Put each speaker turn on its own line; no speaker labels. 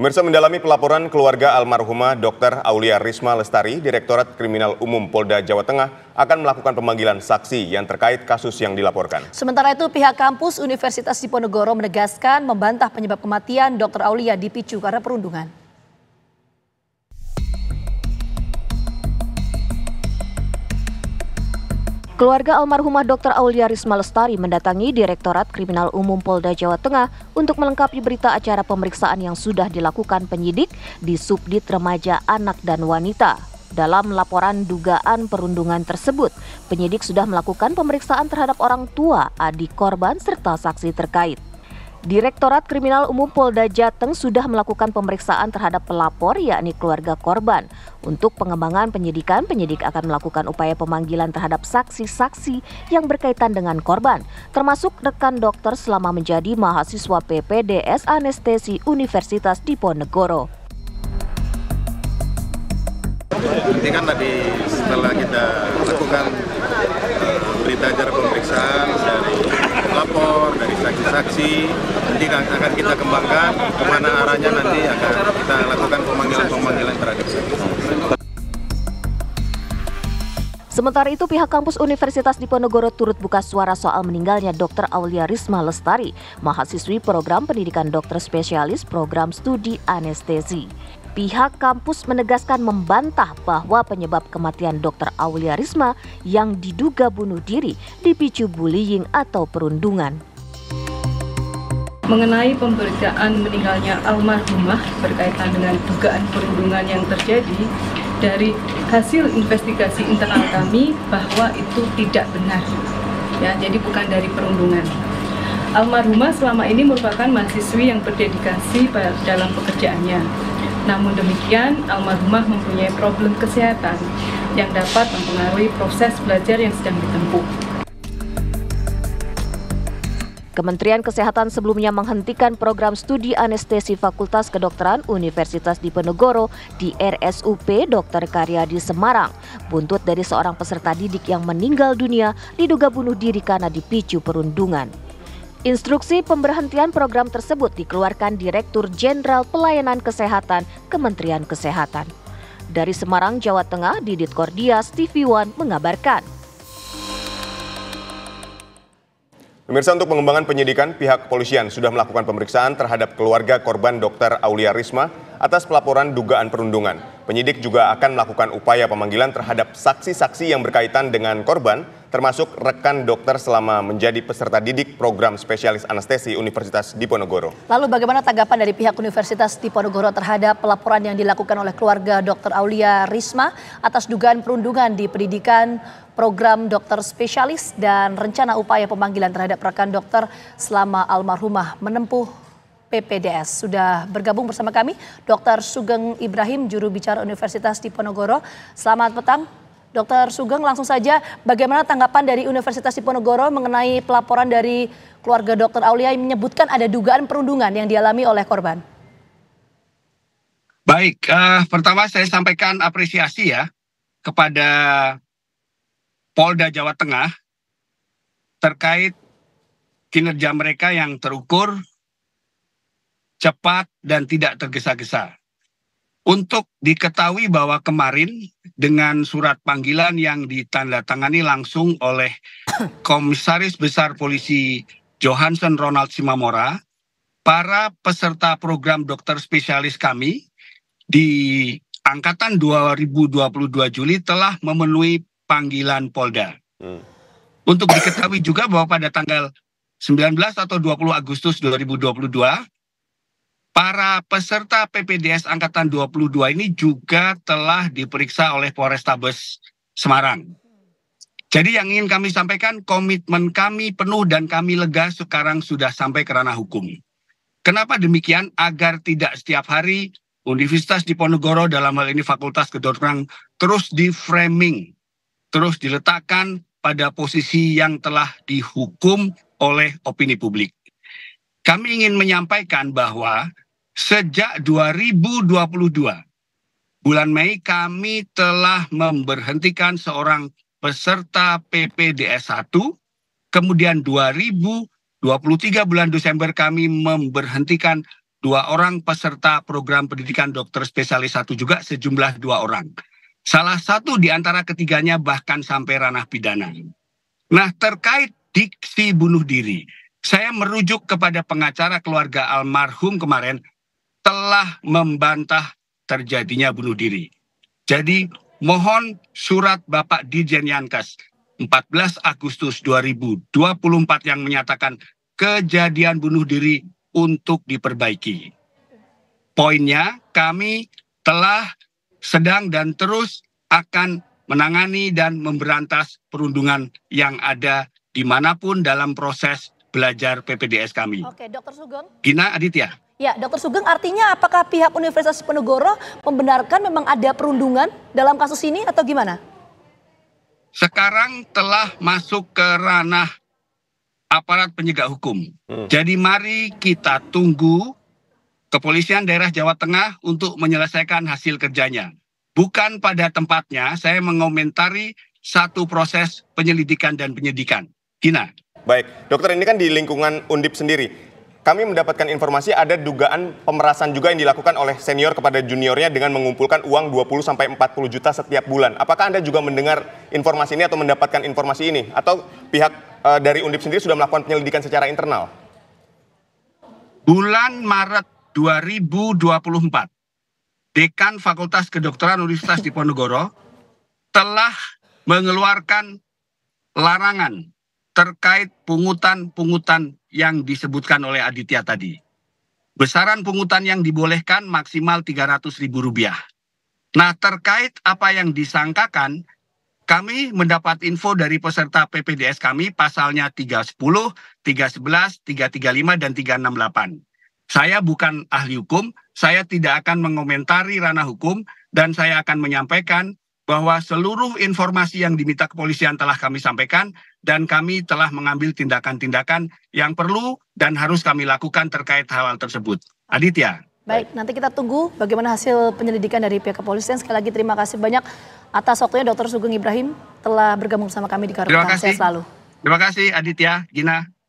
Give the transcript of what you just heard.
Pemirsa mendalami pelaporan keluarga almarhumah Dr. Aulia Risma Lestari, Direktorat Kriminal Umum Polda Jawa Tengah akan melakukan pemanggilan saksi yang terkait kasus yang dilaporkan.
Sementara itu pihak kampus Universitas Diponegoro menegaskan membantah penyebab kematian Dr. Aulia dipicu karena perundungan.
Keluarga almarhumah Dr. Aulia Risma Lestari mendatangi Direktorat Kriminal Umum Polda Jawa Tengah untuk melengkapi berita acara pemeriksaan yang sudah dilakukan penyidik di Subdit Remaja Anak dan Wanita. Dalam laporan dugaan perundungan tersebut, penyidik sudah melakukan pemeriksaan terhadap orang tua, adik korban, serta saksi terkait. Direktorat Kriminal Umum Polda Jateng sudah melakukan pemeriksaan terhadap pelapor yakni keluarga korban. Untuk pengembangan penyidikan, penyidik akan melakukan upaya pemanggilan terhadap saksi-saksi yang berkaitan dengan korban, termasuk rekan dokter selama menjadi mahasiswa PPDS Anestesi Universitas Diponegoro.
Nanti kan tadi setelah kita lakukan eh, berita acara pemeriksaan dari polisi nanti akan kita kembangkan kemana arahnya nanti akan kita lakukan pemanggilan-pemanggilan terhadap
Sementara itu pihak kampus Universitas Diponegoro turut buka suara soal meninggalnya Dr. Aulia Risma Lestari, mahasiswi program pendidikan dokter spesialis program studi anestesi. Pihak kampus menegaskan membantah bahwa penyebab kematian Dr. Aulia Risma yang diduga bunuh diri dipicu bullying atau perundungan
mengenai pemberitaan meninggalnya almarhumah berkaitan dengan dugaan perundungan yang terjadi dari hasil investigasi internal kami bahwa itu tidak benar ya jadi bukan dari perundungan almarhumah selama ini merupakan mahasiswi yang berdedikasi dalam pekerjaannya namun demikian almarhumah mempunyai problem kesehatan yang dapat mempengaruhi proses belajar yang sedang ditempuh
Kementerian Kesehatan sebelumnya menghentikan program studi anestesi Fakultas Kedokteran Universitas Diponegoro di RSUP Dr. Karyadi Semarang. Buntut dari seorang peserta didik yang meninggal dunia diduga bunuh diri karena dipicu perundungan. Instruksi pemberhentian program tersebut dikeluarkan Direktur Jenderal Pelayanan Kesehatan Kementerian Kesehatan. Dari Semarang, Jawa Tengah, Didit Kordias, TV One mengabarkan.
Pemirsa untuk pengembangan penyidikan, pihak kepolisian sudah melakukan pemeriksaan terhadap keluarga korban Dr. Aulia Risma atas pelaporan dugaan perundungan. Penyidik juga akan melakukan upaya pemanggilan terhadap saksi-saksi yang berkaitan dengan korban termasuk rekan dokter selama menjadi peserta didik program spesialis anestesi Universitas Diponegoro.
Lalu bagaimana tanggapan dari pihak Universitas Diponegoro terhadap pelaporan yang dilakukan oleh keluarga Dr. Aulia Risma atas dugaan perundungan di pendidikan program dokter spesialis dan rencana upaya pemanggilan terhadap rekan dokter selama almarhumah menempuh PPDS. Sudah bergabung bersama kami Dr. Sugeng Ibrahim, juru bicara Universitas Diponegoro. Selamat petang, Dr. Sugeng langsung saja bagaimana tanggapan dari Universitas Diponegoro mengenai pelaporan dari keluarga Dr. Aulia yang menyebutkan ada dugaan perundungan yang dialami oleh korban?
Baik, uh, pertama saya sampaikan apresiasi ya kepada Polda Jawa Tengah terkait kinerja mereka yang terukur, cepat dan tidak tergesa-gesa. Untuk diketahui bahwa kemarin dengan surat panggilan yang ditandatangani langsung oleh Komisaris Besar Polisi Johansen Ronald Simamora, para peserta program dokter spesialis kami di angkatan 2022 Juli telah memenuhi panggilan Polda. Hmm. Untuk diketahui juga bahwa pada tanggal 19 atau 20 Agustus 2022 Para peserta PPDS Angkatan 22 ini juga telah diperiksa oleh Polrestabes Semarang. Jadi yang ingin kami sampaikan, komitmen kami penuh dan kami lega sekarang sudah sampai ke ranah hukum. Kenapa demikian? Agar tidak setiap hari Universitas Diponegoro dalam hal ini Fakultas Kedokteran terus di-framing, terus diletakkan pada posisi yang telah dihukum oleh opini publik. Kami ingin menyampaikan bahwa Sejak 2022, bulan Mei kami telah memberhentikan seorang peserta PPDS 1, kemudian 2023 bulan Desember kami memberhentikan dua orang peserta program pendidikan dokter spesialis satu juga sejumlah dua orang. Salah satu di antara ketiganya bahkan sampai ranah pidana. Nah terkait diksi bunuh diri, saya merujuk kepada pengacara keluarga almarhum kemarin telah membantah terjadinya bunuh diri. Jadi mohon surat Bapak Dijen Yankas 14 Agustus 2024 yang menyatakan kejadian bunuh diri untuk diperbaiki. Poinnya kami telah sedang dan terus akan menangani dan memberantas perundungan yang ada dimanapun dalam proses belajar PPDS kami. Oke, Dokter Sugeng. Gina Aditya.
Ya, Dokter Sugeng, artinya apakah pihak Universitas Penegoro membenarkan memang ada perundungan dalam kasus ini atau gimana?
Sekarang telah masuk ke ranah aparat penegak hukum. Hmm. Jadi mari kita tunggu Kepolisian Daerah Jawa Tengah untuk menyelesaikan hasil kerjanya. Bukan pada tempatnya saya mengomentari satu proses penyelidikan dan penyidikan. Gina. Baik, dokter ini kan di lingkungan Undip sendiri kami mendapatkan informasi ada dugaan pemerasan juga yang dilakukan oleh senior kepada juniornya dengan mengumpulkan uang 20 sampai 40 juta setiap bulan. Apakah Anda juga mendengar informasi ini atau mendapatkan informasi ini atau pihak e, dari Undip sendiri sudah melakukan penyelidikan secara internal? Bulan Maret 2024, Dekan Fakultas Kedokteran Universitas Diponegoro telah mengeluarkan larangan terkait pungutan-pungutan yang disebutkan oleh Aditya tadi. Besaran pungutan yang dibolehkan maksimal Rp300.000. Nah, terkait apa yang disangkakan, kami mendapat info dari peserta PPDS kami pasalnya 310, 311, 335, dan 368. Saya bukan ahli hukum, saya tidak akan mengomentari ranah hukum, dan saya akan menyampaikan bahwa seluruh informasi yang diminta kepolisian telah kami sampaikan dan kami telah mengambil tindakan-tindakan yang perlu dan harus kami lakukan terkait hal-hal tersebut. Aditya.
Baik, nanti kita tunggu bagaimana hasil penyelidikan dari pihak kepolisian. Sekali lagi terima kasih banyak atas waktunya Dr. Sugeng Ibrahim telah bergabung sama kami di Karutan. Terima kasih selalu.
Terima kasih Aditya, Gina.